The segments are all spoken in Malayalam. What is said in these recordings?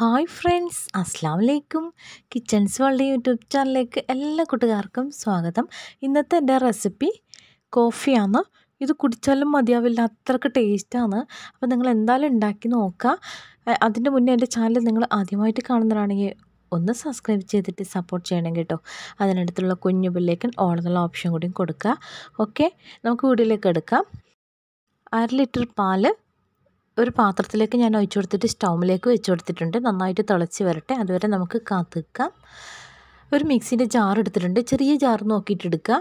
ഹായ് ഫ്രണ്ട്സ് അസ്സാം വലൈക്കും കിച്ചൺസ് വേൾഡ് യൂട്യൂബ് ചാനലിലേക്ക് എല്ലാ കൂട്ടുകാർക്കും സ്വാഗതം ഇന്നത്തെ എൻ്റെ റെസിപ്പി കോഫിയാണ് ഇത് കുടിച്ചാലും മതിയാവില്ല അത്രക്ക് ടേസ്റ്റാണ് അപ്പോൾ നിങ്ങൾ എന്തായാലും ഉണ്ടാക്കി നോക്കുക അതിൻ്റെ മുന്നേ എൻ്റെ ചാനൽ നിങ്ങൾ ആദ്യമായിട്ട് കാണുന്നതാണെങ്കിൽ ഒന്ന് സബ്സ്ക്രൈബ് ചെയ്തിട്ട് സപ്പോർട്ട് ചെയ്യണം കേട്ടോ അതിനടുത്തുള്ള കുഞ്ഞു ബില്ലേക്ക് ഓടുന്നുള്ള ഓപ്ഷൻ കൂടിയും കൊടുക്കുക ഓക്കെ നമുക്ക് വീഡിയോയിലേക്ക് എടുക്കാം അര ലിറ്റർ പാല് ഒരു പാത്രത്തിലേക്ക് ഞാൻ ഒഴിച്ചു കൊടുത്തിട്ട് സ്റ്റൗവിലേക്ക് വെച്ച് കൊടുത്തിട്ടുണ്ട് നന്നായിട്ട് തിളച്ച് വരട്ടെ അതുവരെ നമുക്ക് കാത്തിക്കാം ഒരു മിക്സിൻ്റെ ജാർ എടുത്തിട്ടുണ്ട് ചെറിയ ജാർ നോക്കിയിട്ട് എടുക്കുക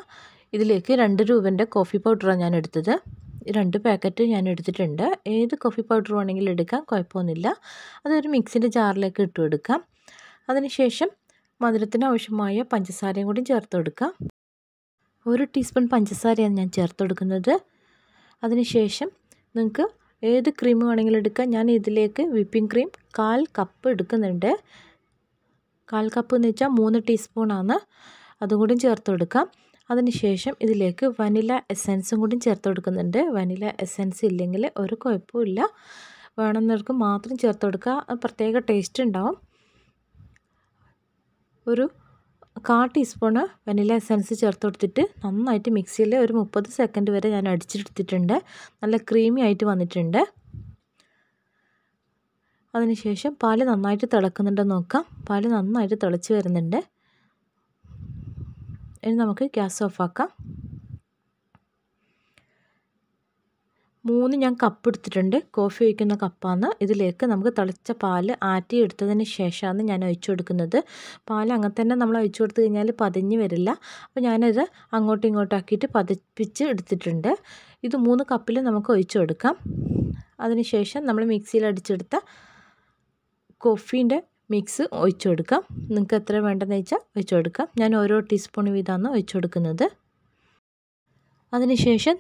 ഇതിലേക്ക് രണ്ട് രൂപൻ്റെ കോഫി പൗഡറാണ് ഞാൻ എടുത്തത് രണ്ട് പാക്കറ്റ് ഞാൻ എടുത്തിട്ടുണ്ട് ഏത് കോഫി പൗഡർ വേണമെങ്കിലും എടുക്കാം കുഴപ്പമൊന്നുമില്ല അതൊരു മിക്സിൻ്റെ ജാറിലേക്ക് ഇട്ട് കൊടുക്കാം അതിനുശേഷം മധുരത്തിന് ആവശ്യമായ പഞ്ചസാരയും കൂടി ചേർത്ത് കൊടുക്കാം ഒരു ടീസ്പൂൺ പഞ്ചസാരയാണ് ഞാൻ ചേർത്ത് കൊടുക്കുന്നത് അതിനുശേഷം നിങ്ങൾക്ക് ഏത് ക്രീം വേണമെങ്കിലും എടുക്കാം ഞാൻ ഇതിലേക്ക് വിപ്പിംഗ് ക്രീം കാൽ കപ്പ് എടുക്കുന്നുണ്ട് കാൽ കപ്പ് എന്ന് വെച്ചാൽ മൂന്ന് ടീസ്പൂണാണ് അതും കൂടി ചേർത്ത് കൊടുക്കാം അതിനുശേഷം ഇതിലേക്ക് വനില എസൻസും കൂടി ചേർത്ത് കൊടുക്കുന്നുണ്ട് വനില എസൻസ് ഇല്ലെങ്കിൽ ഒരു കുഴപ്പമില്ല വേണമെന്നവർക്ക് മാത്രം ചേർത്ത് കൊടുക്കുക പ്രത്യേക ടേസ്റ്റ് ഉണ്ടാവും ഒരു കാ ടീസ്പൂണ് വെനില എസൻസ് ചേർത്ത് കൊടുത്തിട്ട് നന്നായിട്ട് മിക്സിയിൽ ഒരു മുപ്പത് സെക്കൻഡ് വരെ ഞാൻ അടിച്ചെടുത്തിട്ടുണ്ട് നല്ല ക്രീമി ആയിട്ട് വന്നിട്ടുണ്ട് അതിനുശേഷം പാല് നന്നായിട്ട് തിളക്കുന്നുണ്ടോ നോക്കാം പാല് നന്നായിട്ട് തിളച്ച് വരുന്നുണ്ട് ഇനി നമുക്ക് ഗ്യാസ് ഓഫാക്കാം മൂന്ന് ഞാൻ കപ്പ് എടുത്തിട്ടുണ്ട് കോഫി ഒഴിക്കുന്ന കപ്പാണ് ഇതിലേക്ക് നമുക്ക് തിളച്ച പാൽ ആറ്റി എടുത്തതിന് ശേഷമാണ് ഞാൻ ഒഴിച്ചു കൊടുക്കുന്നത് പാൽ അങ്ങനെ തന്നെ നമ്മൾ ഒഴിച്ചു കൊടുത്തു കഴിഞ്ഞാൽ പതിഞ്ഞ് വരില്ല അപ്പോൾ ഞാനത് അങ്ങോട്ടും ഇങ്ങോട്ടും ആക്കിയിട്ട് പതിപ്പിച്ച് എടുത്തിട്ടുണ്ട് ഇത് മൂന്ന് കപ്പിൽ നമുക്ക് ഒഴിച്ചു കൊടുക്കാം അതിനുശേഷം നമ്മൾ മിക്സിയിൽ അടിച്ചെടുത്ത കോഫീൻ്റെ മിക്സ് ഒഴിച്ചു കൊടുക്കാം നിങ്ങൾക്ക് എത്ര വേണ്ടതെന്ന് വെച്ചാൽ ഒഴിച്ചു കൊടുക്കാം ഞാൻ ഓരോ ടീസ്പൂൺ വീതമാണ് ഒഴിച്ചു കൊടുക്കുന്നത് അതിനുശേഷം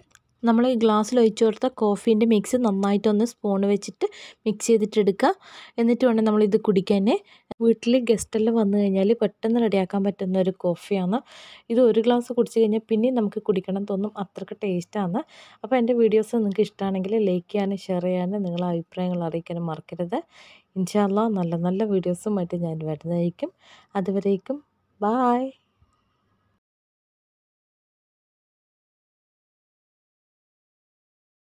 നമ്മൾ ഈ ഗ്ലാസ്സിൽ ഒഴിച്ചു കൊടുത്ത കോഫീൻ്റെ മിക്സ് നന്നായിട്ടൊന്ന് സ്പൂൺ വെച്ചിട്ട് മിക്സ് ചെയ്തിട്ടെടുക്കുക എന്നിട്ട് വേണം നമ്മളിത് കുടിക്കാൻ വീട്ടിൽ ഗസ്റ്റെല്ലാം വന്നു കഴിഞ്ഞാൽ പെട്ടെന്ന് റെഡിയാക്കാൻ പറ്റുന്ന ഒരു കോഫിയാണ് ഇത് ഒരു ഗ്ലാസ് കുടിച്ച് കഴിഞ്ഞാൽ പിന്നെ നമുക്ക് കുടിക്കണം തോന്നും അത്രയ്ക്ക് ടേസ്റ്റാണ് അപ്പോൾ എൻ്റെ വീഡിയോസ് നിങ്ങൾക്ക് ഇഷ്ടമാണെങ്കിൽ ലൈക്ക് ചെയ്യാനും ഷെയർ ചെയ്യാനും നിങ്ങളെ അഭിപ്രായങ്ങൾ അറിയിക്കാനും മറക്കരുത് ഇൻഷാല്ല നല്ല നല്ല വീഡിയോസുമായിട്ട് ഞാൻ വരുന്നതായിരിക്കും അതുവരേക്കും ബായ്